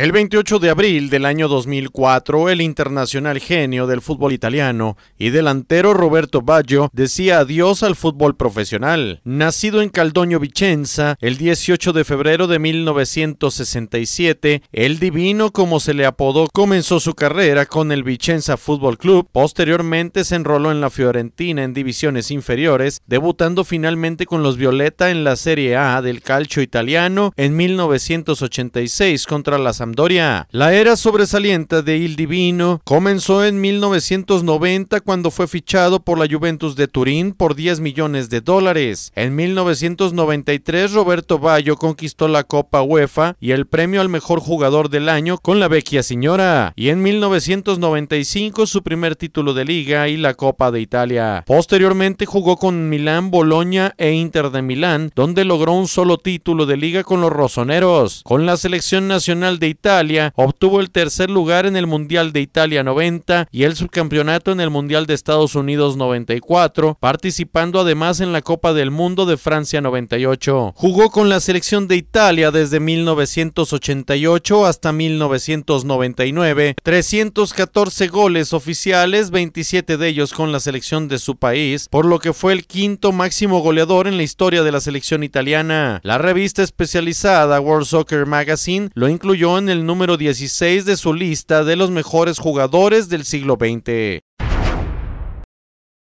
El 28 de abril del año 2004, el internacional genio del fútbol italiano y delantero Roberto Baggio decía adiós al fútbol profesional. Nacido en Caldoño, Vicenza, el 18 de febrero de 1967, el divino, como se le apodó, comenzó su carrera con el Vicenza Fútbol Club. Posteriormente se enroló en la Fiorentina en divisiones inferiores, debutando finalmente con los Violeta en la Serie A del calcio italiano en 1986 contra las Doria. La era sobresaliente de Il Divino comenzó en 1990 cuando fue fichado por la Juventus de Turín por 10 millones de dólares. En 1993 Roberto Bayo conquistó la Copa UEFA y el premio al mejor jugador del año con la Vecchia Signora y en 1995 su primer título de liga y la Copa de Italia. Posteriormente jugó con Milán, Bolonia e Inter de Milán, donde logró un solo título de liga con los rosoneros. Con la selección nacional de Italia, obtuvo el tercer lugar en el Mundial de Italia 90 y el subcampeonato en el Mundial de Estados Unidos 94, participando además en la Copa del Mundo de Francia 98. Jugó con la selección de Italia desde 1988 hasta 1999, 314 goles oficiales, 27 de ellos con la selección de su país, por lo que fue el quinto máximo goleador en la historia de la selección italiana. La revista especializada World Soccer Magazine lo incluyó en el número 16 de su lista de los mejores jugadores del siglo XX.